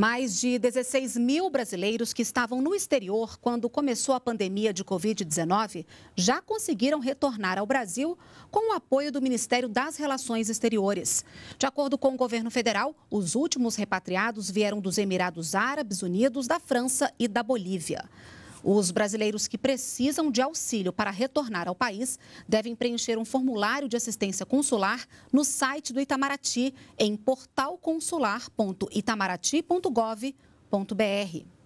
Mais de 16 mil brasileiros que estavam no exterior quando começou a pandemia de Covid-19 já conseguiram retornar ao Brasil com o apoio do Ministério das Relações Exteriores. De acordo com o governo federal, os últimos repatriados vieram dos Emirados Árabes Unidos, da França e da Bolívia. Os brasileiros que precisam de auxílio para retornar ao país devem preencher um formulário de assistência consular no site do Itamaraty em portalconsular.itamaraty.gov.br.